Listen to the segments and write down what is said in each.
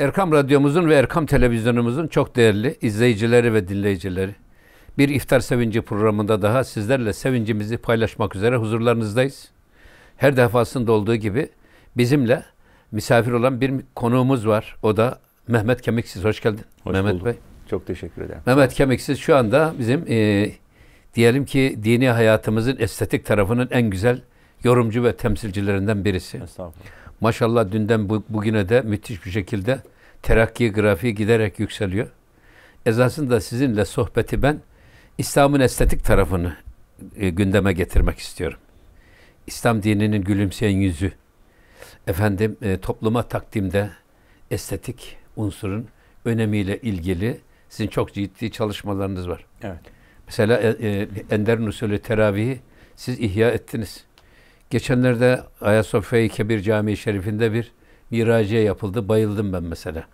Erkam Radyomuzun ve Erkam Televizyonumuzun çok değerli izleyicileri ve dinleyicileri. Bir iftar sevinci programında daha sizlerle sevincimizi paylaşmak üzere huzurlarınızdayız. Her defasında olduğu gibi bizimle misafir olan bir konuğumuz var. O da Mehmet Kemiksiz. Hoş geldin Hoş Mehmet buldum. Bey. Çok teşekkür ederim. Mehmet Kemiksiz şu anda bizim e, diyelim ki dini hayatımızın estetik tarafının en güzel yorumcu ve temsilcilerinden birisi. Estağfurullah. Maşallah dünden bugüne de müthiş bir şekilde terakki grafiği giderek yükseliyor. Esasında sizinle sohbeti ben İslam'ın estetik tarafını e, gündeme getirmek istiyorum. İslam dininin gülümseyen yüzü, efendim e, topluma takdimde estetik unsurun önemiyle ilgili sizin çok ciddi çalışmalarınız var. Evet. Mesela e, e, Ender'in usulü teravihi siz ihya ettiniz. Geçenlerde Ayasofya-i Kebir Camii Şerifinde bir miracı yapıldı. Bayıldım ben mesela.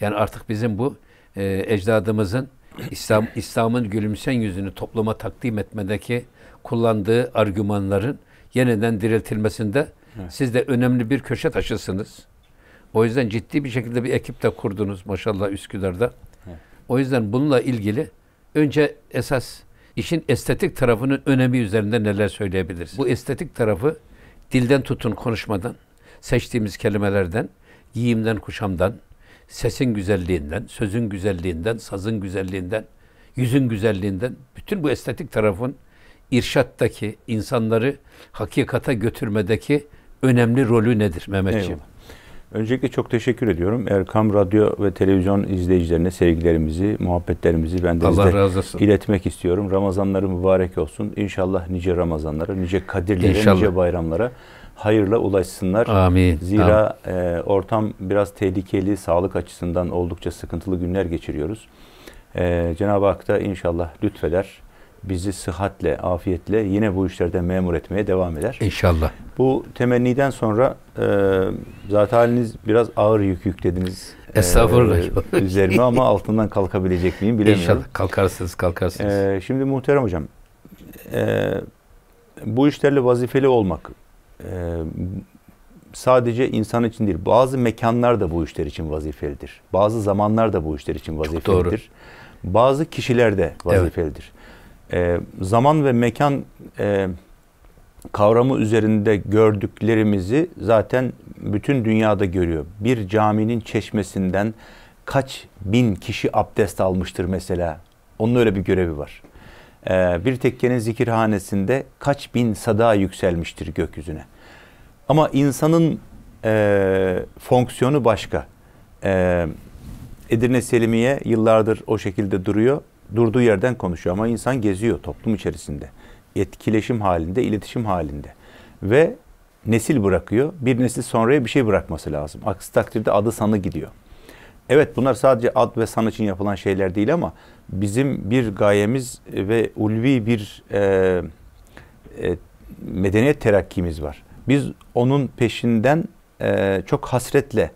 Yani artık bizim bu e, ecdadımızın İslam İslam'ın gülümsen yüzünü topluma takdim etmedeki kullandığı argümanların yeniden diriltilmesinde evet. siz de önemli bir köşe taşısınız. O yüzden ciddi bir şekilde bir ekip de kurdunuz maşallah Üsküdar'da. Evet. O yüzden bununla ilgili önce esas işin estetik tarafının önemi üzerinde neler söyleyebiliriz? Bu estetik tarafı dilden tutun konuşmadan, seçtiğimiz kelimelerden, giyimden, kuşamdan, sesin güzelliğinden, sözün güzelliğinden, sazın güzelliğinden, yüzün güzelliğinden, bütün bu estetik tarafın irşattaki, insanları hakikata götürmedeki önemli rolü nedir Mehmetciğim? Öncelikle çok teşekkür ediyorum. Erkam Radyo ve Televizyon izleyicilerine sevgilerimizi, muhabbetlerimizi ben de Allah razı olsun. iletmek istiyorum. Ramazanları mübarek olsun. İnşallah nice Ramazanlara, nice Kadirlere, İnşallah. nice bayramlara hayırla ulaşsınlar. Amin. Zira E, ortam biraz tehlikeli, sağlık açısından oldukça sıkıntılı günler geçiriyoruz. E, Cenab-ı Hak da inşallah lütfeder bizi sıhhatle, afiyetle yine bu işlerde memur etmeye devam eder. İnşallah. Bu temenniden sonra e, zaten haliniz biraz ağır yük yüklediniz. E, Estağfurullah. E, üzerime ama altından kalkabilecek miyim bilemiyorum. İnşallah kalkarsınız, kalkarsınız. E, şimdi muhterem hocam, e, bu işlerle vazifeli olmak, e, sadece insan için değil, bazı mekanlar da bu işler için vazifelidir. Bazı zamanlar da bu işler için vazifelidir. Bazı kişiler de vazifelidir. Evet. E, zaman ve mekan e, kavramı üzerinde gördüklerimizi zaten bütün dünyada görüyor. Bir caminin çeşmesinden kaç bin kişi abdest almıştır mesela. Onun öyle bir görevi var. Ee, bir tekkenin zikirhanesinde kaç bin sada yükselmiştir gökyüzüne. Ama insanın e, fonksiyonu başka. E, Edirne Selimiye yıllardır o şekilde duruyor. Durduğu yerden konuşuyor ama insan geziyor toplum içerisinde. Etkileşim halinde, iletişim halinde. Ve nesil bırakıyor. Bir nesil sonraya bir şey bırakması lazım. Aksi takdirde adı sanı gidiyor. Evet bunlar sadece ad ve san için yapılan şeyler değil ama bizim bir gayemiz ve ulvi bir e, e, medeniyet terakkimiz var. Biz onun peşinden e, çok hasretle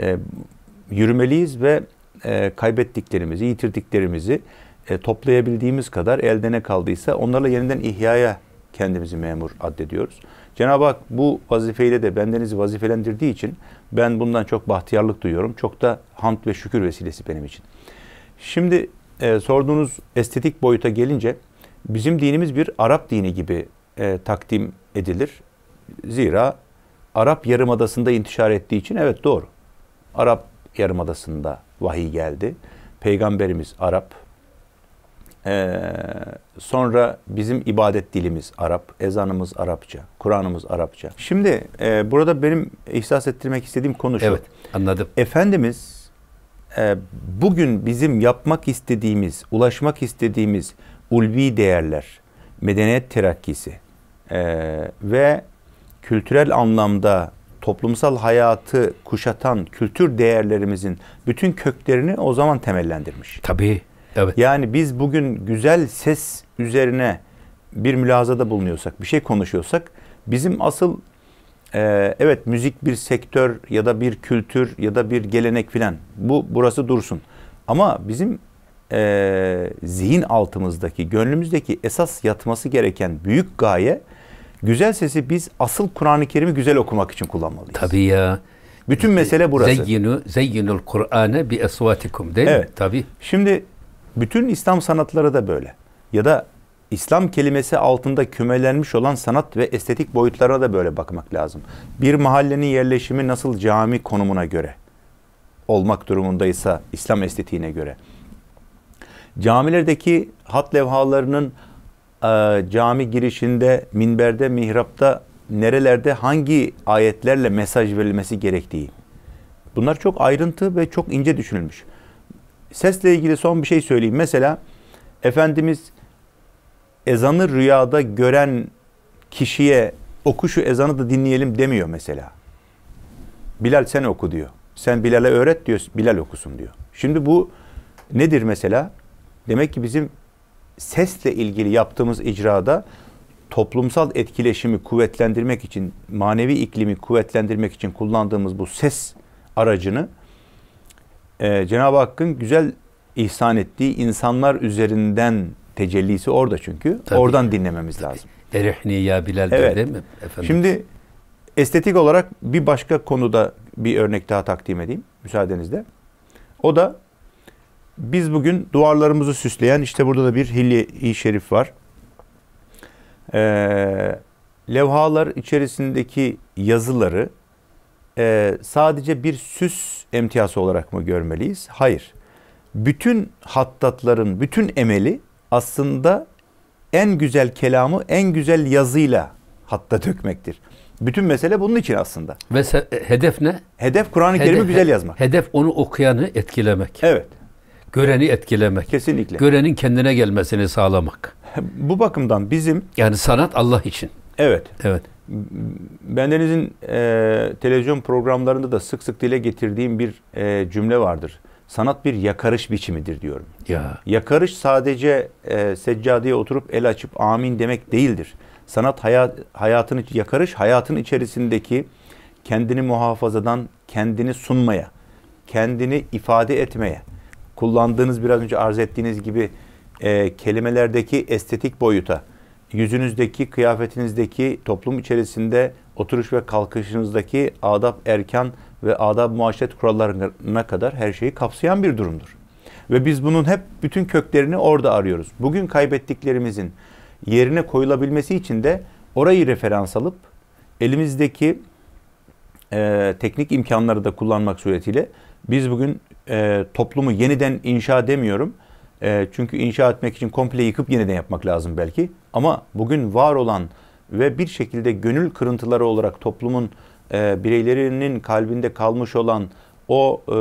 e, yürümeliyiz ve e, kaybettiklerimizi, yitirdiklerimizi e, toplayabildiğimiz kadar elde ne kaldıysa onlarla yeniden ihyaya kendimizi memur addediyoruz. Cenab-ı Hak bu vazifeyle de bendenizi vazifelendirdiği için ben bundan çok bahtiyarlık duyuyorum. Çok da hamd ve şükür vesilesi benim için. Şimdi e, sorduğunuz estetik boyuta gelince bizim dinimiz bir Arap dini gibi e, takdim edilir. Zira Arap Yarımadası'nda intişar ettiği için evet doğru. Arap Yarımadası'nda vahiy geldi. Peygamberimiz Arap. Ee, sonra bizim ibadet dilimiz Arap, ezanımız Arapça, Kur'an'ımız Arapça. Şimdi e, burada benim ihsas ettirmek istediğim konu şu. Evet, anladım. Efendimiz e, bugün bizim yapmak istediğimiz, ulaşmak istediğimiz ulvi değerler, medeniyet terakkisi e, ve kültürel anlamda toplumsal hayatı kuşatan kültür değerlerimizin bütün köklerini o zaman temellendirmiş. Tabii. Evet. Yani biz bugün güzel ses üzerine bir mülazada bulunuyorsak, bir şey konuşuyorsak bizim asıl ee, evet müzik bir sektör ya da bir kültür ya da bir gelenek filan bu burası dursun. Ama bizim e, zihin altımızdaki, gönlümüzdeki esas yatması gereken büyük gaye güzel sesi biz asıl Kur'an-ı Kerim'i güzel okumak için kullanmalıyız. Tabii ya. Bütün mesele burası. Zeyyinu, zeyyinul Kur'ane bi esvatikum değil evet. mi? Tabii. Şimdi bütün İslam sanatları da böyle. Ya da İslam kelimesi altında kümelenmiş olan sanat ve estetik boyutlara da böyle bakmak lazım. Bir mahallenin yerleşimi nasıl cami konumuna göre olmak durumundaysa İslam estetiğine göre. Camilerdeki hat levhalarının e, cami girişinde, minberde, mihrapta nerelerde hangi ayetlerle mesaj verilmesi gerektiği. Bunlar çok ayrıntı ve çok ince düşünülmüş. Sesle ilgili son bir şey söyleyeyim. Mesela Efendimiz ezanı rüyada gören kişiye oku şu ezanı da dinleyelim demiyor mesela. Bilal sen oku diyor. Sen Bilal'e öğret diyor, Bilal okusun diyor. Şimdi bu nedir mesela? Demek ki bizim sesle ilgili yaptığımız icrada toplumsal etkileşimi kuvvetlendirmek için, manevi iklimi kuvvetlendirmek için kullandığımız bu ses aracını e, Cenab-ı Hakk'ın güzel ihsan ettiği insanlar üzerinden Tecellisi orada çünkü. Tabii. Oradan dinlememiz Tabii. lazım. Erihni ya Bilal evet. değil mi efendim? Şimdi estetik olarak bir başka konuda bir örnek daha takdim edeyim müsaadenizle. O da biz bugün duvarlarımızı süsleyen işte burada da bir hilye-i şerif var. Ee, levhalar içerisindeki yazıları e, sadece bir süs emtiyası olarak mı görmeliyiz? Hayır. Bütün hattatların bütün emeli aslında en güzel kelamı en güzel yazıyla hatta dökmektir. Bütün mesele bunun için aslında. Ve hedef ne? Hedef Kur'an-ı Kerim'i güzel yazmak. Hedef onu okuyanı etkilemek. Evet. Göreni etkilemek. Kesinlikle. Görenin kendine gelmesini sağlamak. Bu bakımdan bizim... Yani sanat Allah için. Evet. Evet. Bendenizin e, televizyon programlarında da sık sık dile getirdiğim bir e, cümle vardır sanat bir yakarış biçimidir diyorum. Ya. Yakarış sadece e, seccadeye oturup el açıp amin demek değildir. Sanat hayat, hayatın yakarış hayatın içerisindeki kendini muhafazadan kendini sunmaya, kendini ifade etmeye, kullandığınız biraz önce arz ettiğiniz gibi e, kelimelerdeki estetik boyuta, yüzünüzdeki, kıyafetinizdeki, toplum içerisinde oturuş ve kalkışınızdaki adab erkan ve adab muaşet kurallarına kadar her şeyi kapsayan bir durumdur. Ve biz bunun hep bütün köklerini orada arıyoruz. Bugün kaybettiklerimizin yerine koyulabilmesi için de orayı referans alıp elimizdeki e, teknik imkanları da kullanmak suretiyle biz bugün e, toplumu yeniden inşa demiyorum. E, çünkü inşa etmek için komple yıkıp yeniden yapmak lazım belki. Ama bugün var olan ve bir şekilde gönül kırıntıları olarak toplumun e, bireylerinin kalbinde kalmış olan o e,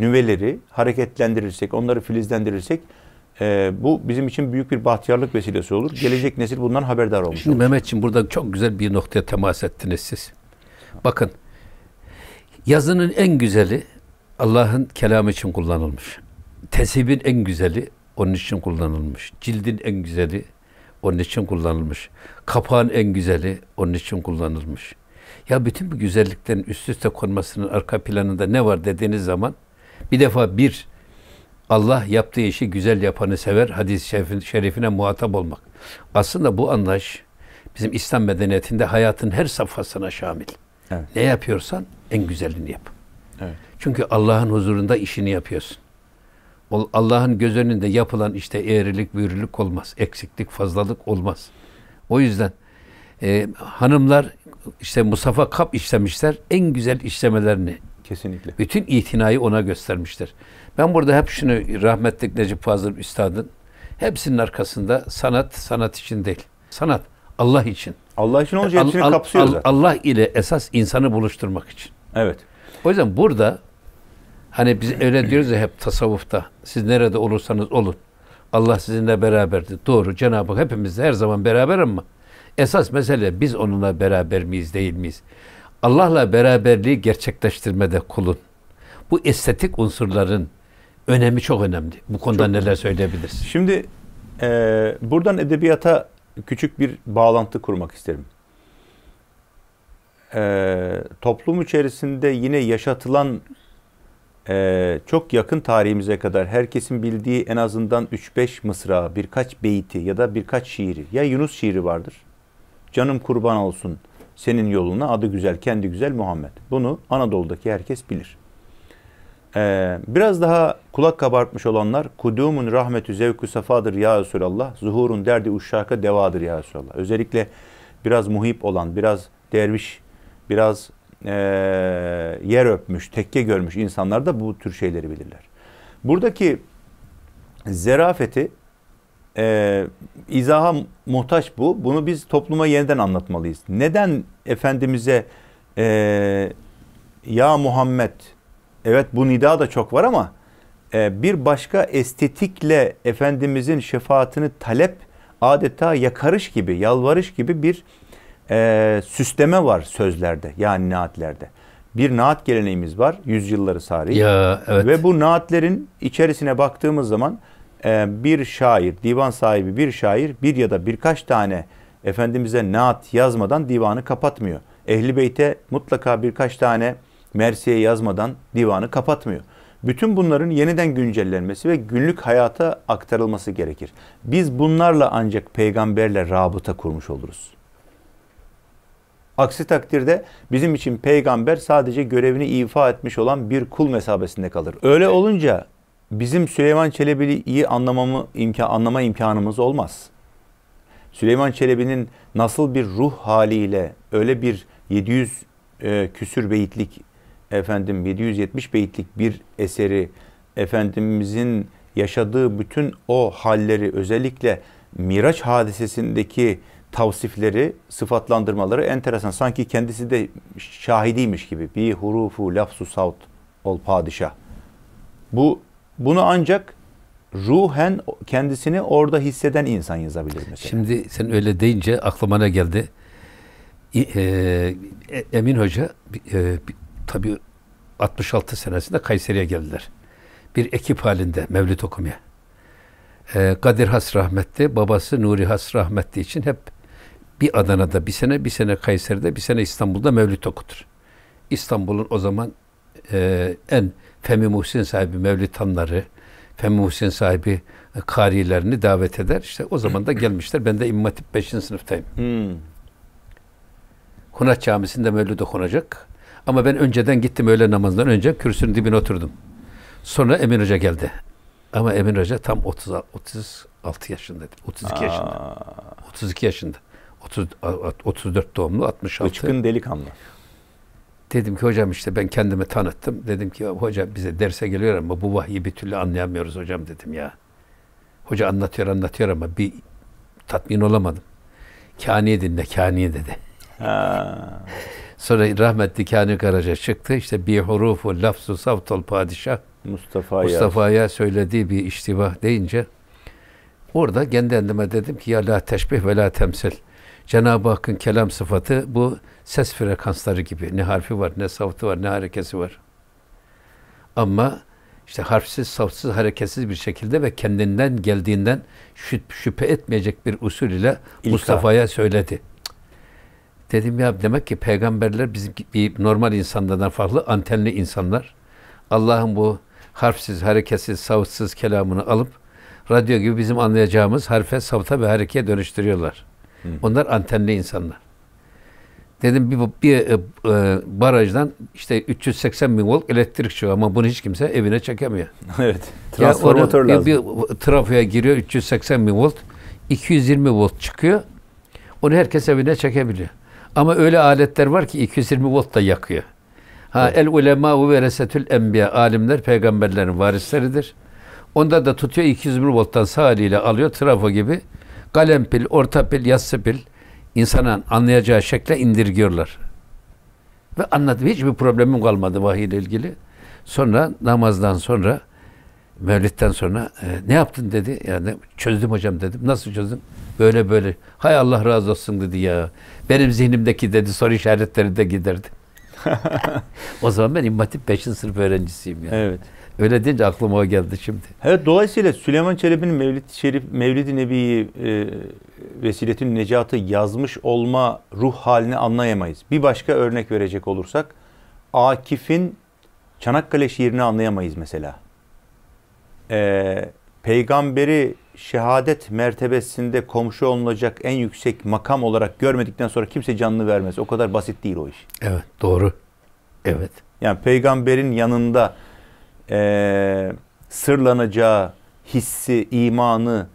nüveleri hareketlendirirsek, onları filizlendirirsek e, bu bizim için büyük bir bahtiyarlık vesilesi olur. Gelecek nesil bundan haberdar olmuş Şimdi olur. Mehmetciğim burada çok güzel bir noktaya temas ettiniz siz. Bakın yazının en güzeli Allah'ın kelamı için kullanılmış. Tesibin en güzeli onun için kullanılmış. Cildin en güzeli onun için kullanılmış. Kapağın en güzeli onun için kullanılmış. Ya bütün bu güzelliklerin üst üste konmasının arka planında ne var dediğiniz zaman bir defa bir Allah yaptığı işi güzel yapanı sever hadis-i şerifine muhatap olmak. Aslında bu anlayış bizim İslam medeniyetinde hayatın her safhasına şamil. Evet. Ne yapıyorsan en güzelini yap. Evet. Çünkü Allah'ın huzurunda işini yapıyorsun. Allah'ın göz önünde yapılan işte eğrilik, büyürlük olmaz. Eksiklik, fazlalık olmaz. O yüzden e, hanımlar işte Musaf'a kap işlemişler. En güzel işlemelerini. Kesinlikle. Bütün itinayı ona göstermiştir. Ben burada hep şunu rahmetli Necip Fazıl Üstad'ın hepsinin arkasında sanat sanat için değil. Sanat Allah için. Allah için olunca hepsini al, kapsıyor al, zaten. Allah ile esas insanı buluşturmak için. Evet. O yüzden burada hani biz öyle diyoruz ya hep tasavvufta. Siz nerede olursanız olun. Allah sizinle beraberdir. Doğru. Cenab-ı Hak hepimizle her zaman beraber ama Esas mesele biz onunla beraber miyiz değil miyiz? Allah'la beraberliği gerçekleştirmede kulun. Bu estetik unsurların önemi çok önemli. Bu konuda çok neler söyleyebilirsin? Şimdi e, buradan edebiyata küçük bir bağlantı kurmak isterim. E, toplum içerisinde yine yaşatılan e, çok yakın tarihimize kadar herkesin bildiği en azından 3-5 mısra, birkaç beyti ya da birkaç şiiri ya Yunus şiiri vardır Canım kurban olsun senin yoluna adı güzel, kendi güzel Muhammed. Bunu Anadolu'daki herkes bilir. Ee, biraz daha kulak kabartmış olanlar kudumun rahmetü zevkü safadır ya Resulallah. Zuhurun derdi uşşaka devadır ya Resulallah. Özellikle biraz muhip olan, biraz derviş, biraz e, yer öpmüş, tekke görmüş insanlar da bu tür şeyleri bilirler. Buradaki zerafeti e, izaha muhtaç bu. Bunu biz topluma yeniden anlatmalıyız. Neden Efendimiz'e e, ya Muhammed evet bu nida da çok var ama e, bir başka estetikle Efendimiz'in şefaatini talep adeta yakarış gibi, yalvarış gibi bir e, süsleme var sözlerde yani naatlerde. Bir naat geleneğimiz var. Yüzyılları sarı. Ya, evet. Ve bu naatlerin içerisine baktığımız zaman ee, bir şair, divan sahibi bir şair bir ya da birkaç tane Efendimiz'e naat yazmadan divanı kapatmıyor. Ehli Beyt'e mutlaka birkaç tane Mersiye yazmadan divanı kapatmıyor. Bütün bunların yeniden güncellenmesi ve günlük hayata aktarılması gerekir. Biz bunlarla ancak peygamberle rabıta kurmuş oluruz. Aksi takdirde bizim için peygamber sadece görevini ifa etmiş olan bir kul mesabesinde kalır. Öyle olunca bizim Süleyman Çelebi'yi anlamamı imkan anlama imkanımız olmaz. Süleyman Çelebi'nin nasıl bir ruh haliyle öyle bir 700 e, küsür beyitlik efendim 770 beyitlik bir eseri efendimizin yaşadığı bütün o halleri özellikle Miraç hadisesindeki tavsifleri, sıfatlandırmaları enteresan. Sanki kendisi de şahidiymiş gibi. Bir hurufu lafzu saut ol padişah. Bu bunu ancak ruhen kendisini orada hisseden insan yazabilir mesela. Şimdi sen öyle deyince aklıma ne geldi? E, e, Emin Hoca e, tabii 66 senesinde Kayseri'ye geldiler. Bir ekip halinde mevlüt okumaya. E, Kadir Has rahmetli, babası Nuri Has rahmetli için hep bir Adana'da bir sene, bir sene Kayseri'de, bir sene İstanbul'da mevlüt okutur. İstanbul'un o zaman e, en Femi Muhsin sahibi Mevlid Hanları, Femi Muhsin sahibi e, karilerini davet eder. İşte o zaman da gelmişler. Ben de İmam Hatip 5. sınıftayım. Hmm. Hunat Camisi'nde mevlüt okunacak. Ama ben önceden gittim öğle namazından önce kürsünün dibine oturdum. Sonra Emin Hoca geldi. Ama Emin Hoca tam 30, 36 yaşındaydı. 32 Aa. yaşında. 32 yaşında. 30, 34 doğumlu, 66. Uçkun delikanlı. Dedim ki hocam işte ben kendimi tanıttım. Dedim ki hocam bize derse geliyor ama bu vahyi bir türlü anlayamıyoruz hocam dedim ya. Hoca anlatıyor anlatıyor ama bir tatmin olamadım. Kaniye dinle kaniye dedi. Ha. Sonra rahmetli Kani Karaca çıktı. İşte bir hurufu lafzu savtol padişah. Mustafa'ya ya söylediği bir iştibah deyince orada kendi kendime dedim ki ya la teşbih ve la temsil. Cenab-ı Hakk'ın kelam sıfatı bu ses frekansları gibi. Ne harfi var, ne savtı var, ne harekesi var. Ama işte harfsiz, savsız, hareketsiz bir şekilde ve kendinden geldiğinden şüphe etmeyecek bir usul ile Mustafa'ya söyledi. Dedim ya demek ki peygamberler bizim gibi normal insanlardan farklı antenli insanlar. Allah'ın bu harfsiz, hareketsiz, savsız kelamını alıp radyo gibi bizim anlayacağımız harfe, savta ve harekete dönüştürüyorlar. Hı. Onlar antenli insanlar. Dedim bir, bir e, e, barajdan işte 380 bin volt elektrik çıkıyor ama bunu hiç kimse evine çekemiyor. evet. Transformatör lazım. Bir, bir trafoya giriyor 380 bin volt. 220 volt çıkıyor. Onu herkes evine çekebiliyor. Ama öyle aletler var ki 220 volt da yakıyor. Ha evet. el ulema ve resetül enbiya alimler peygamberlerin varisleridir. Onda da tutuyor 220 volttan sağ eliyle alıyor trafo gibi. Kalem pil, orta pil, yassı pil, insanın anlayacağı şekle indirgiyorlar. Ve anladım. Hiçbir problemim kalmadı vahiy ile ilgili. Sonra namazdan sonra Mevlid'den sonra e, ne yaptın dedi. Yani çözdüm hocam dedim. Nasıl çözdüm? Böyle böyle. Hay Allah razı olsun dedi ya. Benim zihnimdeki dedi soru işaretleri de giderdi. o zaman ben İmam Hatip 5. sınıf öğrencisiyim yani. Evet. Öyle deyince aklıma o geldi şimdi. Evet dolayısıyla Süleyman Çelebi'nin Mevlid-i Şerif, Mevlid-i Nebi'yi e, Vesiletin Necat'ı yazmış olma ruh halini anlayamayız. Bir başka örnek verecek olursak Akif'in Çanakkale şiirini anlayamayız mesela. Ee, peygamberi şehadet mertebesinde komşu olunacak en yüksek makam olarak görmedikten sonra kimse canını vermez. O kadar basit değil o iş. Evet doğru. Evet. Yani peygamberin yanında e, sırlanacağı hissi, imanı,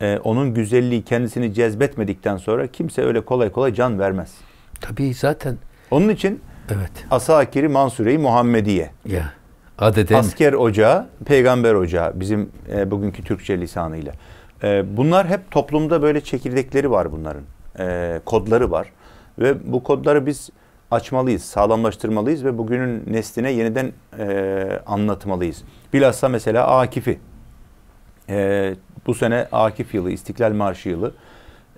e, onun güzelliği kendisini cezbetmedikten sonra kimse öyle kolay kolay can vermez. Tabii zaten. Onun için evet. Asakiri Mansure-i Muhammediye. Ya. Adeden. Asker ocağı, peygamber ocağı bizim e, bugünkü Türkçe lisanıyla. E, bunlar hep toplumda böyle çekirdekleri var bunların. E, kodları var. Ve bu kodları biz açmalıyız, sağlamlaştırmalıyız ve bugünün nesline yeniden e, anlatmalıyız. Bilhassa mesela Akif'i. E, bu sene Akif yılı, İstiklal Marşı yılı.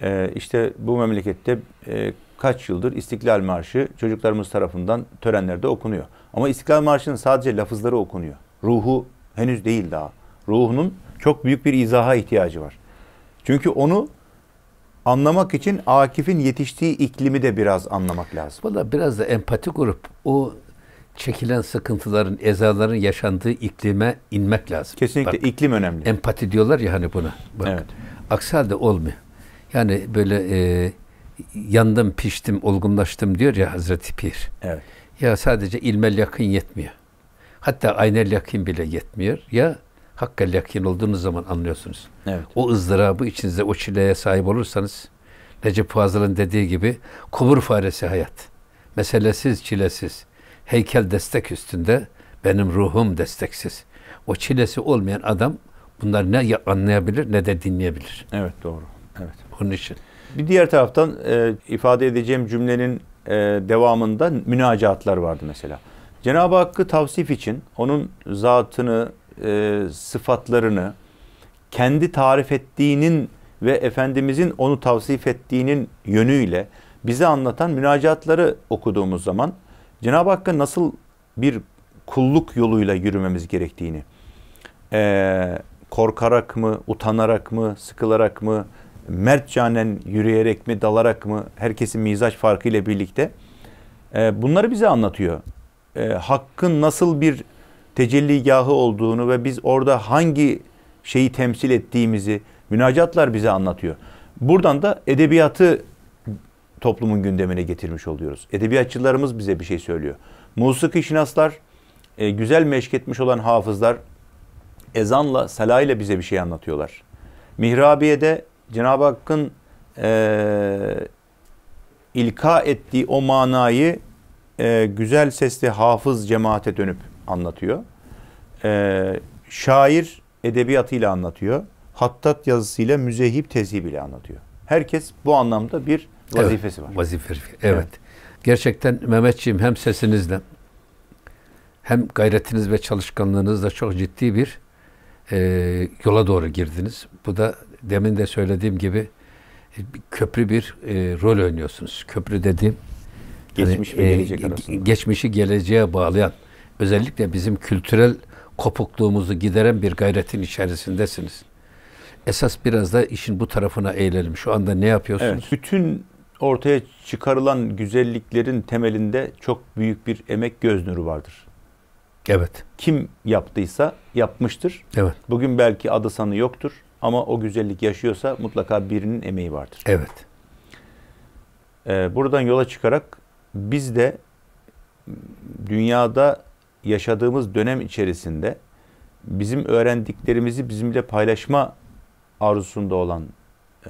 E, işte bu memlekette e, kaç yıldır İstiklal Marşı çocuklarımız tarafından törenlerde okunuyor. Ama İstiklal Marşı'nın sadece lafızları okunuyor. Ruhu henüz değil daha. Ruhunun çok büyük bir izaha ihtiyacı var. Çünkü onu anlamak için Akif'in yetiştiği iklimi de biraz anlamak lazım. Valla biraz da empati kurup o çekilen sıkıntıların, ezaların yaşandığı iklime inmek lazım. Kesinlikle Bak, iklim önemli. Empati diyorlar ya hani buna. Bak, evet. Aksi halde olmuyor. Yani böyle e, yandım, piştim, olgunlaştım diyor ya Hazreti Pir. Evet. Ya sadece ilmel yakın yetmiyor. Hatta aynel yakın bile yetmiyor. Ya hakkel yakın olduğunuz zaman anlıyorsunuz. Evet. O ızdırabı içinizde, o çileye sahip olursanız Recep Fazıl'ın dediği gibi kubur faresi hayat. Meselesiz, çilesiz Heykel destek üstünde, benim ruhum desteksiz. O çilesi olmayan adam bunları ne anlayabilir ne de dinleyebilir. Evet doğru. Evet. Onun için. Bir diğer taraftan e, ifade edeceğim cümlenin e, devamında münacatlar vardı mesela. Cenab-ı Hakk'ı tavsif için onun zatını, e, sıfatlarını kendi tarif ettiğinin ve Efendimizin onu tavsif ettiğinin yönüyle bize anlatan münacatları okuduğumuz zaman Cenab-ı Hakk'a nasıl bir kulluk yoluyla yürümemiz gerektiğini, e, korkarak mı, utanarak mı, sıkılarak mı, mertcanen yürüyerek mi, dalarak mı, herkesin mizaç farkı ile birlikte e, bunları bize anlatıyor. E, hakkın nasıl bir tecelligahı olduğunu ve biz orada hangi şeyi temsil ettiğimizi münacatlar bize anlatıyor. Buradan da edebiyatı toplumun gündemine getirmiş oluyoruz. Edebiyatçılarımız bize bir şey söylüyor. Musiki şinaslar, e, güzel meşketmiş olan hafızlar ezanla, salayla bize bir şey anlatıyorlar. Mihrabiye'de Cenab-ı Hakk'ın e, ilka ettiği o manayı e, güzel sesli hafız cemaate dönüp anlatıyor. E, şair edebiyatıyla anlatıyor. Hattat yazısıyla müzehip tezhibiyle anlatıyor. Herkes bu anlamda bir vazifesi evet, var. Vazifesi, evet. evet. Gerçekten Mehmetçiğim hem sesinizle hem gayretiniz ve çalışkanlığınızla çok ciddi bir e, yola doğru girdiniz. Bu da demin de söylediğim gibi e, köprü bir e, rol oynuyorsunuz. Köprü dediğim hani, geçmiş hani, ve e, gelecek e, arasında. Geçmişi geleceğe bağlayan özellikle bizim kültürel kopukluğumuzu gideren bir gayretin içerisindesiniz. Esas biraz da işin bu tarafına eğilelim. Şu anda ne yapıyorsunuz? Evet, bütün ortaya çıkarılan güzelliklerin temelinde çok büyük bir emek göz nuru vardır. Evet. Kim yaptıysa yapmıştır. Evet. Bugün belki adı sanı yoktur ama o güzellik yaşıyorsa mutlaka birinin emeği vardır. Evet. Ee, buradan yola çıkarak biz de dünyada yaşadığımız dönem içerisinde bizim öğrendiklerimizi bizimle paylaşma arzusunda olan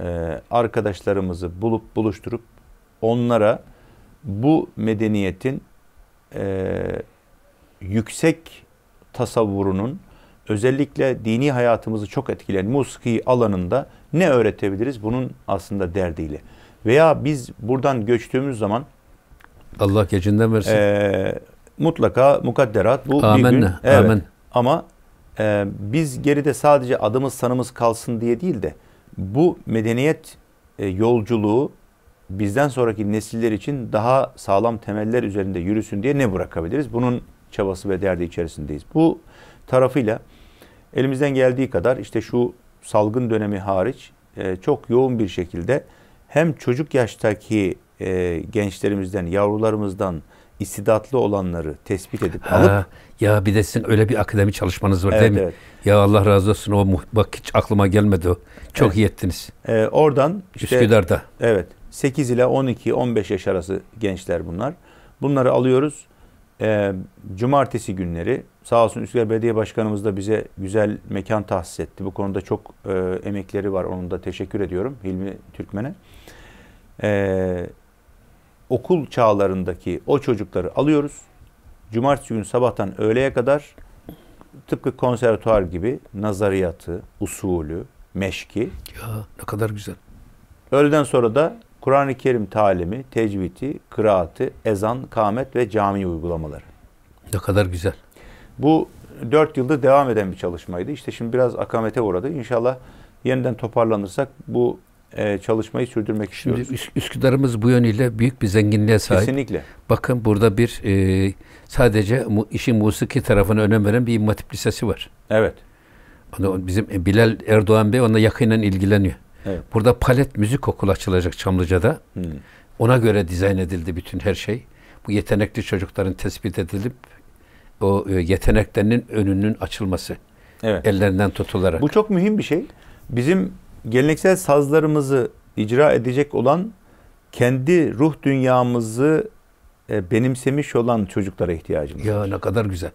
e, arkadaşlarımızı bulup buluşturup onlara bu medeniyetin e, yüksek tasavvurunun özellikle dini hayatımızı çok etkileyen musiki alanında ne öğretebiliriz bunun aslında derdiyle. Veya biz buradan göçtüğümüz zaman Allah gecinden versin. E, mutlaka mukadderat bu Amenna. bir gün. Evet. Amen. Ama e, biz geride sadece adımız sanımız kalsın diye değil de bu medeniyet e, yolculuğu bizden sonraki nesiller için daha sağlam temeller üzerinde yürüsün diye ne bırakabiliriz? Bunun çabası ve derdi içerisindeyiz. Bu tarafıyla elimizden geldiği kadar işte şu salgın dönemi hariç e, çok yoğun bir şekilde hem çocuk yaştaki e, gençlerimizden, yavrularımızdan istidatlı olanları tespit edip ha, alıp ya bir de sizin öyle bir akademi çalışmanız var evet, değil mi? Evet. Ya Allah razı olsun o bak hiç aklıma gelmedi o. Çok evet. iyi ettiniz. Ee, oradan işte, Üsküdar'da. Evet. 8 ile 12 15 yaş arası gençler bunlar. Bunları alıyoruz. Ee, cumartesi günleri sağ olsun Üsküdar Belediye Başkanımız da bize güzel mekan tahsis etti. Bu konuda çok e, emekleri var. Onun da teşekkür ediyorum Hilmi Türkmen'e. Ee, okul çağlarındaki o çocukları alıyoruz. Cumartesi günü sabahtan öğleye kadar tıpkı konservatuar gibi nazariyatı, usulü, meşki. Ya ne kadar güzel. Öğleden sonra da Kur'an-ı Kerim talimi, tecvidi, kıraatı, ezan, kamet ve cami uygulamaları. Ne kadar güzel. Bu dört yılda devam eden bir çalışmaydı. İşte şimdi biraz akamete uğradı. İnşallah yeniden toparlanırsak bu e, çalışmayı sürdürmek Şimdi istiyoruz. Üsküdar'ımız bu yönüyle büyük bir zenginliğe sahip. Kesinlikle. Bakın burada bir e, sadece mu, işin musiki tarafına önem veren bir İmmatip Lisesi var. Evet. Onu, bizim e, Bilal Erdoğan Bey onunla yakından ilgileniyor. Evet. Burada palet müzik okulu açılacak Çamlıca'da. Hmm. Ona göre dizayn edildi bütün her şey. Bu yetenekli çocukların tespit edilip o e, yeteneklerinin önünün açılması. Evet. Ellerinden tutularak. Bu çok mühim bir şey. Bizim geleneksel sazlarımızı icra edecek olan kendi ruh dünyamızı e, benimsemiş olan çocuklara ihtiyacımız var. Ya ne kadar güzel.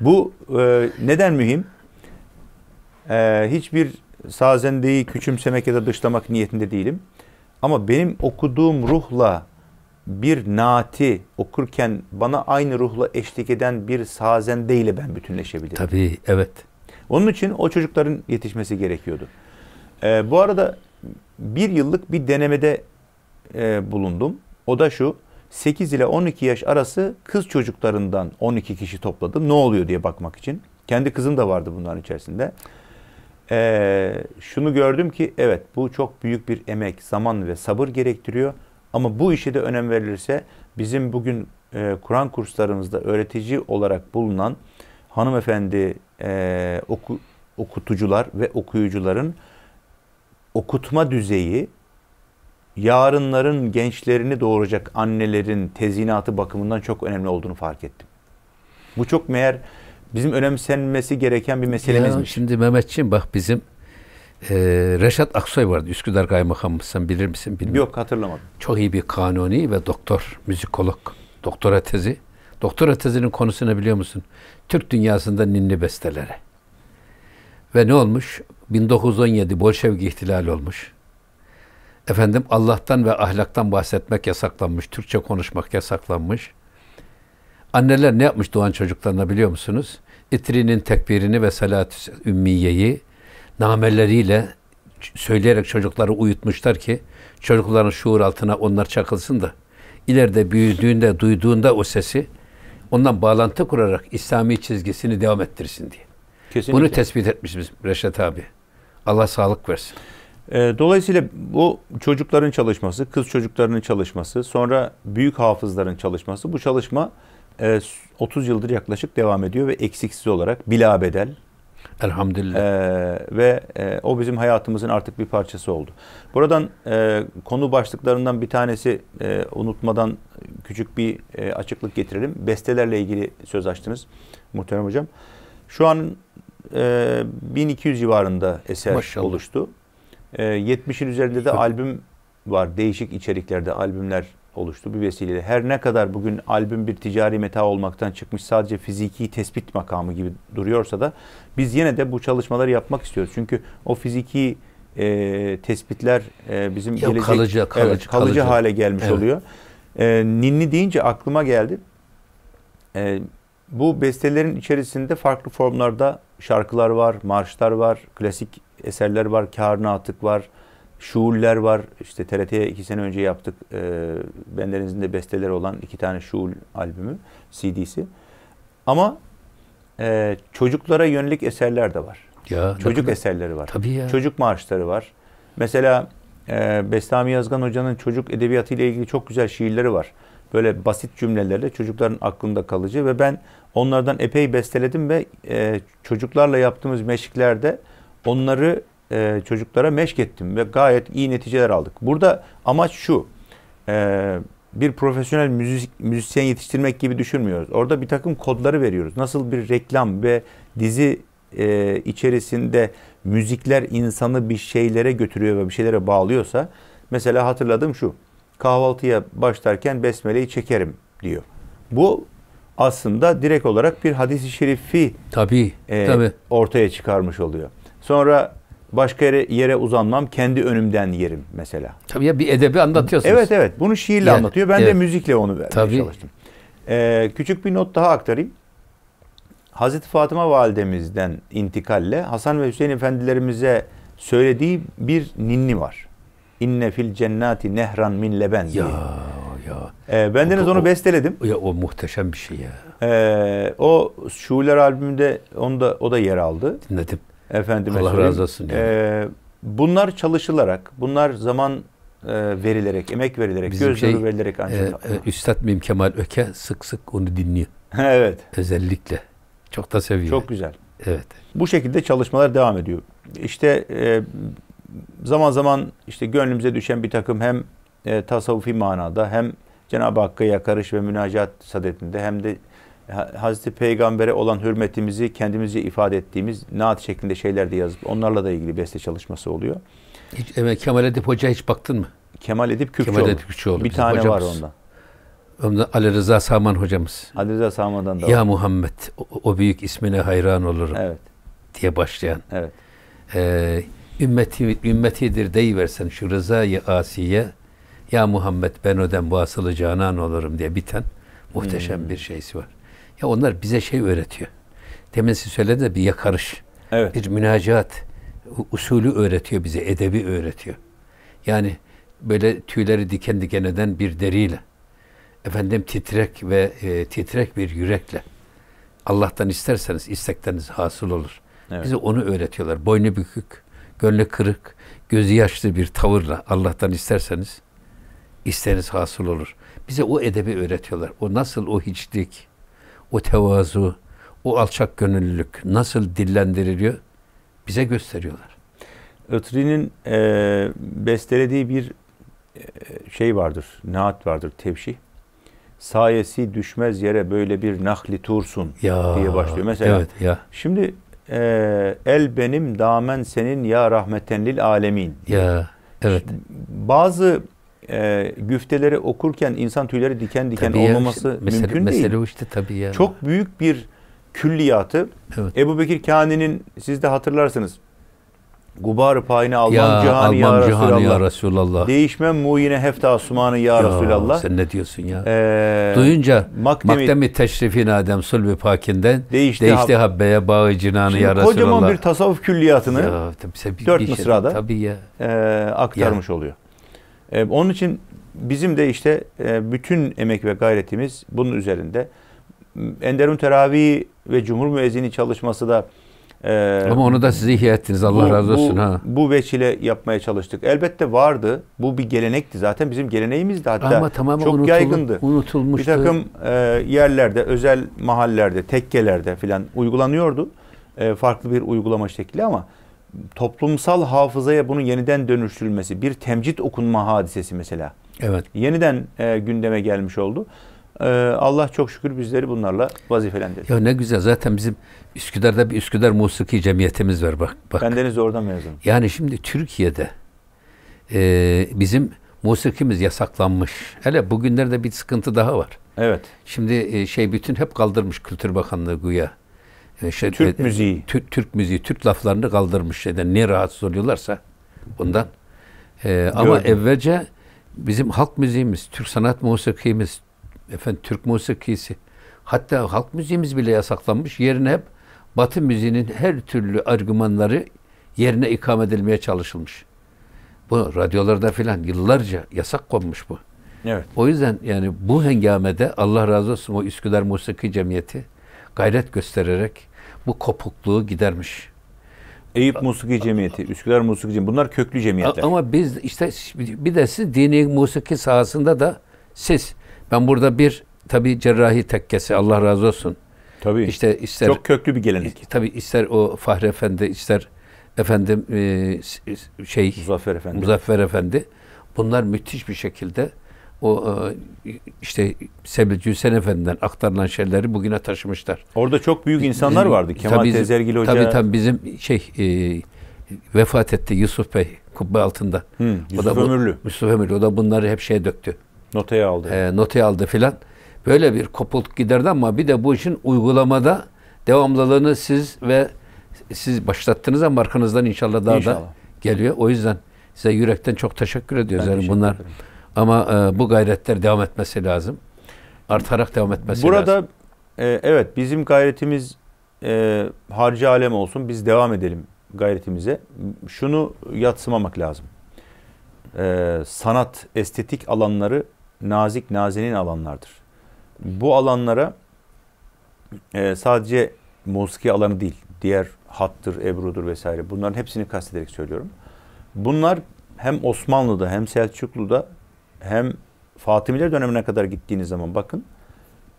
Bu e, neden mühim? E, hiçbir sazendeyi küçümsemek ya da dışlamak niyetinde değilim. Ama benim okuduğum ruhla bir naati okurken bana aynı ruhla eşlik eden bir sazendeyle ben bütünleşebilirim. Tabii evet. Onun için o çocukların yetişmesi gerekiyordu. E, bu arada bir yıllık bir denemede e, bulundum. O da şu. 8 ile 12 yaş arası kız çocuklarından 12 kişi topladım. Ne oluyor diye bakmak için. Kendi kızım da vardı bunların içerisinde. Ee, şunu gördüm ki evet bu çok büyük bir emek, zaman ve sabır gerektiriyor. Ama bu işe de önem verilirse bizim bugün e, Kur'an kurslarımızda öğretici olarak bulunan hanımefendi e, oku, okutucular ve okuyucuların okutma düzeyi yarınların gençlerini doğuracak annelerin tezinatı bakımından çok önemli olduğunu fark ettim. Bu çok meğer bizim önemsenmesi gereken bir meselemizmiş. Ya şimdi Mehmetciğim bak bizim e, Reşat Aksoy vardı. Üsküdar Kaymakamı sen bilir misin? Bilmiyorum. Yok hatırlamadım. Çok iyi bir kanuni ve doktor, müzikolog. Doktora tezi. Doktora tezinin konusunu biliyor musun? Türk dünyasında ninni besteleri. Ve ne olmuş? 1917 Bolşevik ihtilali olmuş. Efendim Allah'tan ve ahlaktan bahsetmek yasaklanmış. Türkçe konuşmak yasaklanmış. Anneler ne yapmış doğan çocuklarına biliyor musunuz? İtrinin tekbirini ve salat ümmiyeyi nameleriyle söyleyerek çocukları uyutmuşlar ki çocukların şuur altına onlar çakılsın da ileride büyüdüğünde, duyduğunda o sesi ondan bağlantı kurarak İslami çizgisini devam ettirsin diye. Kesinlikle. Bunu tespit etmişiz Reşat abi. Allah sağlık versin. E, dolayısıyla bu çocukların çalışması, kız çocuklarının çalışması, sonra büyük hafızların çalışması bu çalışma e, 30 yıldır yaklaşık devam ediyor ve eksiksiz olarak bila bedel. Elhamdülillah. E, ve e, o bizim hayatımızın artık bir parçası oldu. Buradan e, konu başlıklarından bir tanesi e, unutmadan küçük bir e, açıklık getirelim. Bestelerle ilgili söz açtınız muhterem hocam. Şu an e, ee, 1200 civarında eser Maşallah. oluştu. E, ee, 70'in üzerinde de albüm var. Değişik içeriklerde albümler oluştu bir vesileyle. Her ne kadar bugün albüm bir ticari meta olmaktan çıkmış sadece fiziki tespit makamı gibi duruyorsa da biz yine de bu çalışmaları yapmak istiyoruz. Çünkü o fiziki e, tespitler e, bizim ya, gelecek kalıcı, kalıcı, evet, kalıcı, kalıcı hale gelmiş evet. oluyor. E, ninni deyince aklıma geldi. E, bu bestelerin içerisinde farklı formlarda şarkılar var, marşlar var, klasik eserler var, Kârına Atık var, şuuller var. İşte TRT'ye iki sene önce yaptık. E, benlerinizin de besteleri olan iki tane şuul albümü, CD'si. Ama e, çocuklara yönelik eserler de var. Ya, Çocuk eserleri var. Tabii ya. Çocuk marşları var. Mesela e, Bestami Yazgan Hoca'nın çocuk edebiyatı ile ilgili çok güzel şiirleri var böyle basit cümlelerle çocukların aklında kalıcı ve ben onlardan epey besteledim ve e, çocuklarla yaptığımız meşklerde onları e, çocuklara meşk ettim ve gayet iyi neticeler aldık. Burada amaç şu, e, bir profesyonel müzik, müzisyen yetiştirmek gibi düşünmüyoruz. Orada bir takım kodları veriyoruz. Nasıl bir reklam ve dizi e, içerisinde müzikler insanı bir şeylere götürüyor ve bir şeylere bağlıyorsa, mesela hatırladığım şu, kahvaltıya başlarken besmeleyi çekerim diyor. Bu aslında direkt olarak bir hadisi şerifi tabii, e, tabii. ortaya çıkarmış oluyor. Sonra başka yere, yere uzanmam, kendi önümden yerim mesela. Tabii ya bir edebi anlatıyorsunuz. Evet evet, bunu şiirle yani, anlatıyor. Ben evet. de müzikle onu vermeye tabii. çalıştım. Ee, küçük bir not daha aktarayım. Hazreti Fatıma validemizden intikalle Hasan ve Hüseyin efendilerimize söylediği bir ninni var. İnne fil cennati nehran min leben diye. Ya ya. Ee, bendeniz o, onu o, besteledim. Ya o muhteşem bir şey ya. Ee, o Şuler albümünde onda o da yer aldı. Dinledim. Efendim Allah razı olsun. Yani. Ee, bunlar çalışılarak, bunlar zaman e, verilerek, emek verilerek, Bizim göz şey, verilerek ancak. E, e, Üstad Mim Kemal Öke sık sık onu dinliyor. evet. Özellikle. Çok da seviyor. Çok güzel. Evet. Bu şekilde çalışmalar devam ediyor. İşte e, zaman zaman işte gönlümüze düşen bir takım hem e, tasavvufi manada hem Cenab-ı Hakk'a yakarış ve münacat sadetinde hem de Hazreti Peygamber'e olan hürmetimizi kendimizce ifade ettiğimiz naat şeklinde şeyler de yazıp onlarla da ilgili beste çalışması oluyor. Hiç, evet, Kemal Edip Hoca hiç baktın mı? Kemal Edip Küpçüoğlu. Kemal Bir tane hocamız. var ondan. Ondan Ali Rıza Saman hocamız. Ali Rıza Saman'dan da. Ya Muhammed o, o büyük ismine hayran olurum. Evet. Diye başlayan. Evet. Ee, ümmeti, ümmetidir deyiversen şu rızayı asiye ya Muhammed ben öden vasılı canan olurum diye biten muhteşem hmm. bir şeysi var. Ya onlar bize şey öğretiyor. Demin siz söyledi de bir yakarış. Evet. Bir münacat usulü öğretiyor bize, edebi öğretiyor. Yani böyle tüyleri diken diken eden bir deriyle efendim titrek ve e, titrek bir yürekle Allah'tan isterseniz istekleriniz hasıl olur. Evet. Bize onu öğretiyorlar. Boynu bükük, gönlü kırık, gözü yaşlı bir tavırla Allah'tan isterseniz isteriniz hasıl olur. Bize o edebi öğretiyorlar. O nasıl o hiçlik, o tevazu, o alçak gönüllülük nasıl dillendiriliyor bize gösteriyorlar. Ötri'nin e, bestelediği bir e, şey vardır, naat vardır, tevşih. Sayesi düşmez yere böyle bir nahli tursun ya, diye başlıyor. Mesela evet, ya. şimdi e, el benim damen senin ya rahmeten lil alemin. Ya evet. bazı e, güfteleri okurken insan tüyleri diken diken tabii olmaması ya, mesele, mümkün mesele değil. Mesele işte tabii ya. Çok büyük bir külliyatı. Evet. Ebu Bekir Kani'nin siz de hatırlarsınız Gubar payını almam cihani ya, ya, Resulallah. ya Resulallah. Değişmem muine hefta sumanı ya, ya Resulallah. Sen ne diyorsun ya? Ee, Duyunca makdemi, makdemi teşrifin Adem sulbi pakinden değişti, değişti hab habbeye bağı cinanı ya Resulallah. Kocaman bir tasavvuf külliyatını ya, tabii, dört bir şey mısrada şey, tabii ya. E, aktarmış ya. oluyor. E, onun için bizim de işte e, bütün emek ve gayretimiz bunun üzerinde. Enderun Teravih ve Cumhur Müezzini çalışması da ee, Ama onu da siz ihya ettiniz Allah bu, razı olsun. Bu, ha. bu veçile yapmaya çalıştık. Elbette vardı. Bu bir gelenekti zaten. Bizim geleneğimizdi hatta. Ama tamamen çok unutul, yaygındı. unutulmuştu. Bir takım e, yerlerde, özel mahallelerde, tekkelerde filan uygulanıyordu. E, farklı bir uygulama şekli ama toplumsal hafızaya bunun yeniden dönüştürülmesi, bir temcit okunma hadisesi mesela. Evet. Yeniden e, gündeme gelmiş oldu. Ee, Allah çok şükür bizleri bunlarla vazifelendirdi. Ya ne güzel zaten bizim Üsküdar'da bir Üsküdar Musiki Cemiyetimiz var bak. bak. Ben deniz de oradan mezunum. Yani şimdi Türkiye'de e, bizim musikimiz yasaklanmış. Hele bugünlerde bir sıkıntı daha var. Evet. Şimdi e, şey bütün hep kaldırmış Kültür Bakanlığı güya. E, şey, Türk e, müziği. Türk, Türk müziği, Türk laflarını kaldırmış şeyden. Ne rahatsız oluyorlarsa bundan. E, ama evvelce bizim halk müziğimiz, Türk sanat musikimiz, efendim Türk musikisi hatta halk müziğimiz bile yasaklanmış. Yerine hep Batı müziğinin her türlü argümanları yerine ikame edilmeye çalışılmış. Bu radyolarda filan yıllarca yasak konmuş bu. Evet. O yüzden yani bu hengamede Allah razı olsun o Üsküdar Musiki Cemiyeti gayret göstererek bu kopukluğu gidermiş. Eyüp Musiki Cemiyeti, Üsküdar Musiki Cemiyeti bunlar köklü cemiyetler. Ama biz işte bir de siz dini musiki sahasında da siz ben burada bir tabi cerrahi tekkesi Allah razı olsun. Tabii. İşte ister çok köklü bir gelenek. Tabi ister o Fahri Efendi ister efendim e, e şey Muzaffer Efendi. Muzaffer Efendi. Bunlar müthiş bir şekilde o e, işte Sebil Cüsen Efendi'den aktarılan şeyleri bugüne taşımışlar. Orada çok büyük insanlar vardı. Kemal tabii, Tezergil Hoca. Tabii tabii bizim şey e, vefat etti Yusuf Bey kubbe altında. Hı, Yusuf o da bu, Ömürlü. Yusuf Ömürlü. O da bunları hep şeye döktü. Notayı aldı. E, notaya aldı filan. Böyle bir kopuluk giderdi ama bir de bu işin uygulamada devamlılığını siz ve siz başlattınız ama arkanızdan inşallah daha inşallah. da geliyor. O yüzden size yürekten çok teşekkür ediyoruz. yani bunlar ederim. ama e, bu gayretler devam etmesi lazım. Artarak devam etmesi Burada, lazım. Burada e, evet bizim gayretimiz e, harcı alem olsun. Biz devam edelim gayretimize. Şunu yatsımamak lazım. E, sanat, estetik alanları nazik nazenin alanlardır. Bu alanlara e, sadece musiki alanı değil, diğer hattır, ebrudur vesaire bunların hepsini kastederek söylüyorum. Bunlar hem Osmanlı'da hem Selçuklu'da hem Fatimiler dönemine kadar gittiğiniz zaman bakın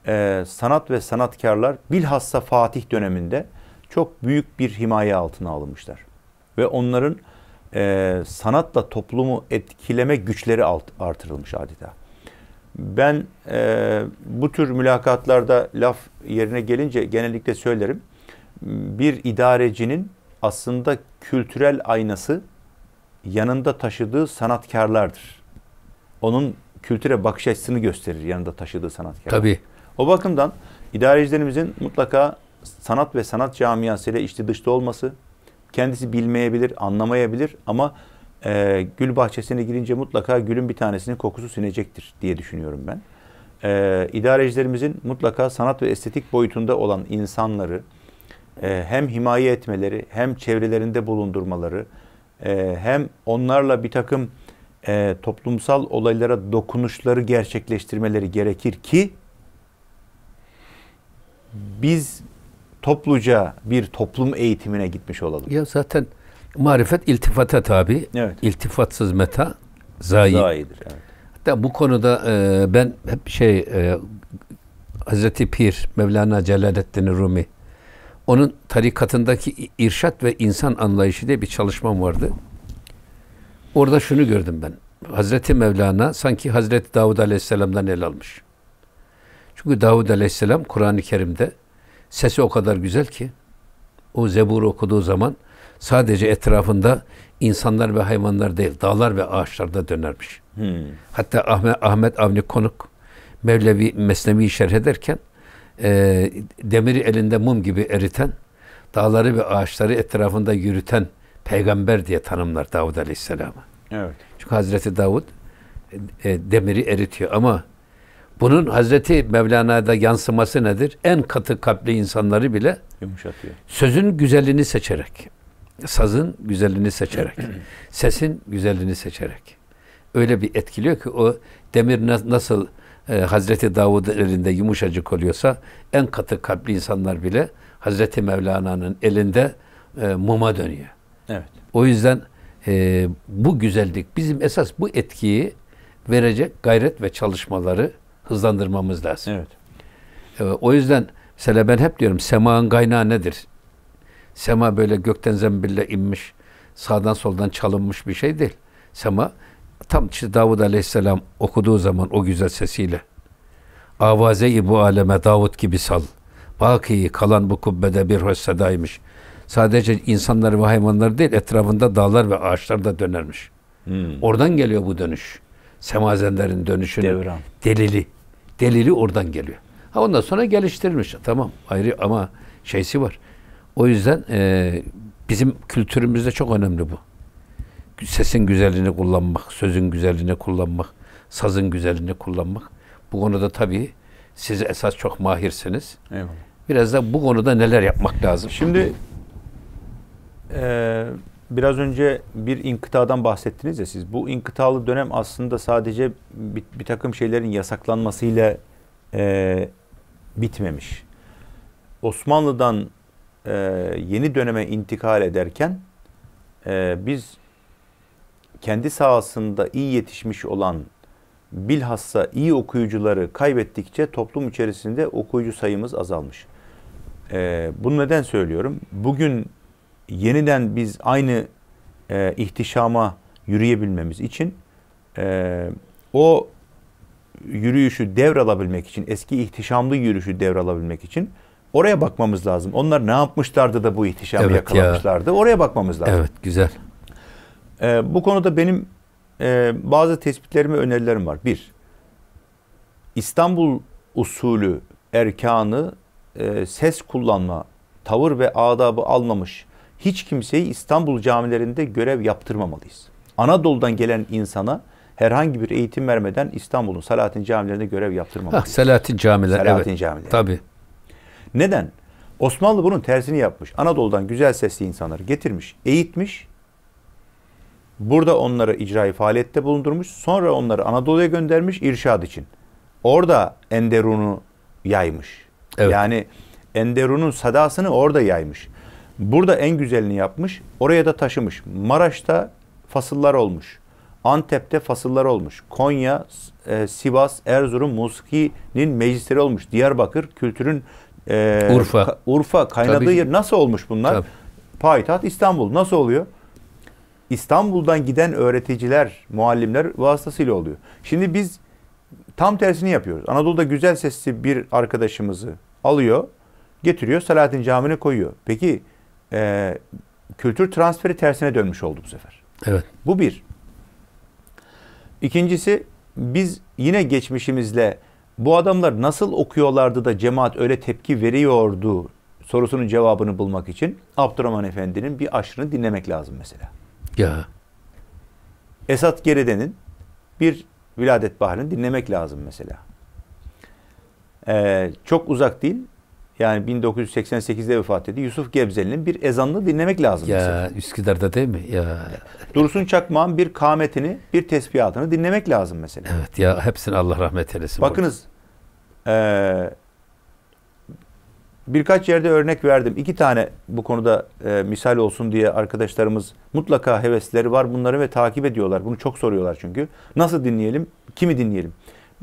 e, sanat ve sanatkarlar bilhassa Fatih döneminde çok büyük bir himaye altına alınmışlar. Ve onların e, sanatla toplumu etkileme güçleri alt, artırılmış adeta. Ben e, bu tür mülakatlarda laf yerine gelince genellikle söylerim. Bir idarecinin aslında kültürel aynası yanında taşıdığı sanatkarlardır. Onun kültüre bakış açısını gösterir yanında taşıdığı sanatkar. Tabii. O bakımdan idarecilerimizin mutlaka sanat ve sanat camiası ile içli dışta olması, kendisi bilmeyebilir, anlamayabilir ama e, gül bahçesine girince mutlaka gülün bir tanesinin kokusu sinecektir diye düşünüyorum ben. E, idarecilerimizin mutlaka sanat ve estetik boyutunda olan insanları e, hem himaye etmeleri, hem çevrelerinde bulundurmaları, e, hem onlarla bir takım e, toplumsal olaylara dokunuşları gerçekleştirmeleri gerekir ki biz topluca bir toplum eğitimine gitmiş olalım. Ya zaten Marifet iltifata tabi. Evet. İltifatsız meta zayi. Zayidir. Evet. Hatta bu konuda e, ben hep şey e, Hazreti Pir Mevlana Celaleddin Rumi onun tarikatındaki irşat ve insan anlayışı diye bir çalışmam vardı. Orada şunu gördüm ben. Hazreti Mevlana sanki Hazreti Davud Aleyhisselam'dan el almış. Çünkü Davud Aleyhisselam Kur'an-ı Kerim'de sesi o kadar güzel ki o zebur okuduğu zaman sadece etrafında insanlar ve hayvanlar değil, dağlar ve ağaçlarda dönermiş. Hmm. Hatta Ahmet, Ahmet Avni Konuk Mevlevi Mesnevi'yi şerh ederken e, demiri elinde mum gibi eriten, dağları ve ağaçları etrafında yürüten peygamber diye tanımlar Davud Aleyhisselam'ı. Evet. Çünkü Hazreti Davud e, demiri eritiyor ama bunun Hazreti Mevlana'da yansıması nedir? En katı kalpli insanları bile yumuşatıyor. Sözün güzelliğini seçerek sazın güzelliğini seçerek, sesin güzelliğini seçerek. Öyle bir etkiliyor ki o demir nasıl e, Hazreti Davud elinde yumuşacık oluyorsa en katı kalpli insanlar bile Hazreti Mevlana'nın elinde e, muma dönüyor. Evet. O yüzden e, bu güzellik bizim esas bu etkiyi verecek gayret ve çalışmaları hızlandırmamız lazım. Evet. E, o yüzden mesela ben hep diyorum semanın kaynağı nedir? Sema böyle gökten zembille inmiş, sağdan soldan çalınmış bir şey değil. Sema tam işte Davud Aleyhisselam okuduğu zaman o güzel sesiyle avaze bu aleme Davud gibi sal. Baki kalan bu kubbede bir hoş sedaymış. Sadece insanlar ve hayvanlar değil, etrafında dağlar ve ağaçlar da dönermiş. Hmm. Oradan geliyor bu dönüş. Semazenlerin dönüşünü. Devran. Delili. Delili oradan geliyor. Ha ondan sonra geliştirilmiş, Tamam ayrı ama şeysi var. O yüzden e, bizim kültürümüzde çok önemli bu. Sesin güzelliğini kullanmak, sözün güzelliğini kullanmak, sazın güzelliğini kullanmak. Bu konuda tabii siz esas çok mahirsiniz. Eyvallah. Biraz da bu konuda neler yapmak lazım? Şimdi e, biraz önce bir inkıtadan bahsettiniz ya siz. Bu inkıtalı dönem aslında sadece bir, bir takım şeylerin yasaklanmasıyla e, bitmemiş. Osmanlı'dan e, yeni döneme intikal ederken e, biz kendi sahasında iyi yetişmiş olan bilhassa iyi okuyucuları kaybettikçe toplum içerisinde okuyucu sayımız azalmış. E, bunu neden söylüyorum? Bugün yeniden biz aynı e, ihtişama yürüyebilmemiz için e, o yürüyüşü devralabilmek için, eski ihtişamlı yürüyüşü devralabilmek için Oraya bakmamız lazım. Onlar ne yapmışlardı da bu ihtişamı evet yakalamışlardı. Ya. Oraya bakmamız lazım. Evet güzel. Ee, bu konuda benim e, bazı tespitlerimi önerilerim var. Bir, İstanbul usulü erkanı e, ses kullanma, tavır ve adabı almamış hiç kimseyi İstanbul camilerinde görev yaptırmamalıyız. Anadolu'dan gelen insana herhangi bir eğitim vermeden İstanbul'un Selahattin camilerinde görev yaptırmamalıyız. Ha, Selahattin camiler. Selahattin evet, camileri. Tabii. Neden? Osmanlı bunun tersini yapmış. Anadolu'dan güzel sesli insanları getirmiş, eğitmiş. Burada onları icra faaliyette bulundurmuş. Sonra onları Anadolu'ya göndermiş irşad için. Orada Enderun'u yaymış. Evet. Yani Enderun'un sadasını orada yaymış. Burada en güzelini yapmış. Oraya da taşımış. Maraş'ta fasıllar olmuş. Antep'te fasıllar olmuş. Konya, e, Sivas, Erzurum, Muski'nin meclisleri olmuş. Diyarbakır kültürün e, Urfa. Ka, Urfa kaynadığı Tabii. yer nasıl olmuş bunlar? Tabii. Payitaht İstanbul nasıl oluyor? İstanbul'dan giden öğreticiler, muallimler vasıtasıyla oluyor. Şimdi biz tam tersini yapıyoruz. Anadolu'da güzel sesli bir arkadaşımızı alıyor, getiriyor, Selahattin Camii'ne koyuyor. Peki e, kültür transferi tersine dönmüş oldu bu sefer. Evet. Bu bir. İkincisi biz yine geçmişimizle bu adamlar nasıl okuyorlardı da cemaat öyle tepki veriyordu sorusunun cevabını bulmak için Abdurrahman Efendi'nin bir aşrını dinlemek lazım mesela. Ya. Esat Gereden'in bir Viladet Bahri'ni dinlemek lazım mesela. Ee, çok uzak değil. Yani 1988'de vefat etti. Yusuf Gebzeli'nin bir ezanını dinlemek lazım. Ya mesela. Üsküdar'da değil mi? Ya. Dursun Çakmağ'ın bir kametini, bir tesbihatını dinlemek lazım mesela. Evet ya hepsini Allah rahmet eylesin. Bakınız e, birkaç yerde örnek verdim. İki tane bu konuda e, misal olsun diye arkadaşlarımız mutlaka hevesleri var bunları ve takip ediyorlar. Bunu çok soruyorlar çünkü. Nasıl dinleyelim? Kimi dinleyelim?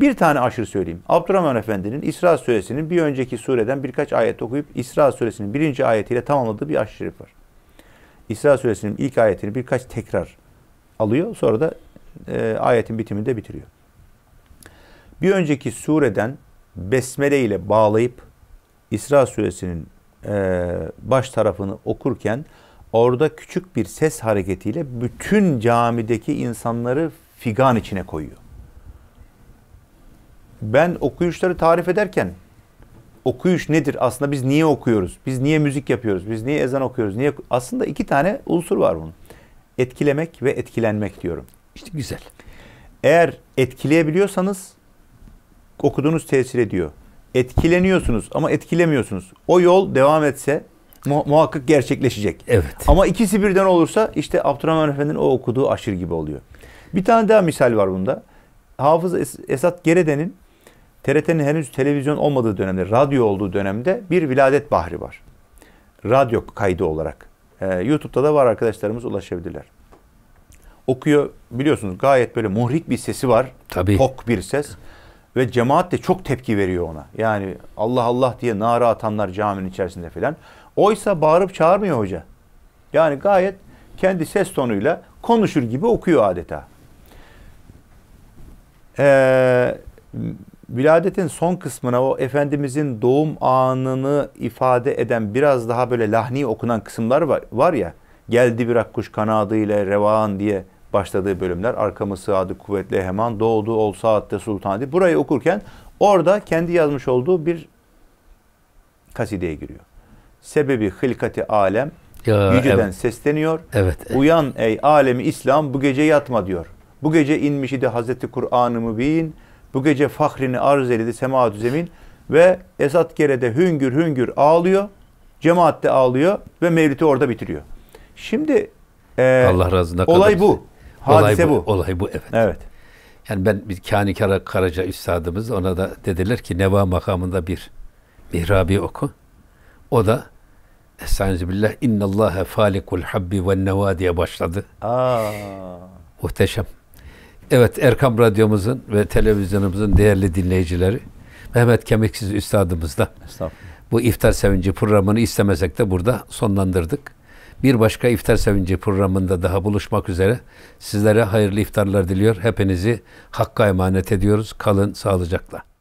Bir tane aşırı söyleyeyim. Abdurrahman Efendi'nin İsra suresinin bir önceki sureden birkaç ayet okuyup İsra suresinin birinci ayetiyle tamamladığı bir aşırı şerif var. İsra suresinin ilk ayetini birkaç tekrar alıyor. Sonra da e, ayetin bitiminde bitiriyor. Bir önceki sureden besmele ile bağlayıp İsra suresinin e, baş tarafını okurken orada küçük bir ses hareketiyle bütün camideki insanları figan içine koyuyor ben okuyuşları tarif ederken okuyuş nedir? Aslında biz niye okuyoruz? Biz niye müzik yapıyoruz? Biz niye ezan okuyoruz? Niye aslında iki tane unsur var bunun. Etkilemek ve etkilenmek diyorum. İşte güzel. Eğer etkileyebiliyorsanız okuduğunuz tesir ediyor. Etkileniyorsunuz ama etkilemiyorsunuz. O yol devam etse muhakkak gerçekleşecek. Evet. Ama ikisi birden olursa işte Abdurrahman Efendi'nin o okuduğu aşır gibi oluyor. Bir tane daha misal var bunda. Hafız es Esat Gerede'nin TRT'nin henüz televizyon olmadığı dönemde, radyo olduğu dönemde bir viladet bahri var. Radyo kaydı olarak. Ee, YouTube'da da var arkadaşlarımız ulaşabilirler. Okuyor biliyorsunuz gayet böyle muhrik bir sesi var. Tabii. Tok bir ses. Ve cemaat de çok tepki veriyor ona. Yani Allah Allah diye nara atanlar caminin içerisinde filan. Oysa bağırıp çağırmıyor hoca. Yani gayet kendi ses tonuyla konuşur gibi okuyor adeta. Ee, Viladetin son kısmına o Efendimizin doğum anını ifade eden biraz daha böyle lahni okunan kısımlar var, var ya. Geldi bir akkuş ile revan diye başladığı bölümler. Arkamı sığadı kuvvetle hemen doğdu ol saatte sultan diye. Burayı okurken orada kendi yazmış olduğu bir kasideye giriyor. Sebebi hılkati alem ya, yüceden evet. sesleniyor. Evet, evet. Uyan ey alemi İslam bu gece yatma diyor. Bu gece inmiş idi Hazreti Kur'an-ı Mübin bu gece fahrini arz edildi semaat zemin ve Esat Gere'de hüngür hüngür ağlıyor. Cemaatte ağlıyor ve mevlütü orada bitiriyor. Şimdi e, Allah razı olay bu. Hadise olay bu, bu. Olay bu evet. Evet. Yani ben bir Kani Kara, Karaca üstadımız ona da dediler ki Neva makamında bir mihrabi oku. O da Estağfirullah innallâhe fâlikul habbi ve nevâ diye başladı. Aa. Muhteşem. Evet Erkam Radyomuzun ve televizyonumuzun değerli dinleyicileri Mehmet Kemiksiz Üstadımız da bu iftar sevinci programını istemesek de burada sonlandırdık. Bir başka iftar sevinci programında daha buluşmak üzere sizlere hayırlı iftarlar diliyor. Hepinizi Hakk'a emanet ediyoruz. Kalın sağlıcakla.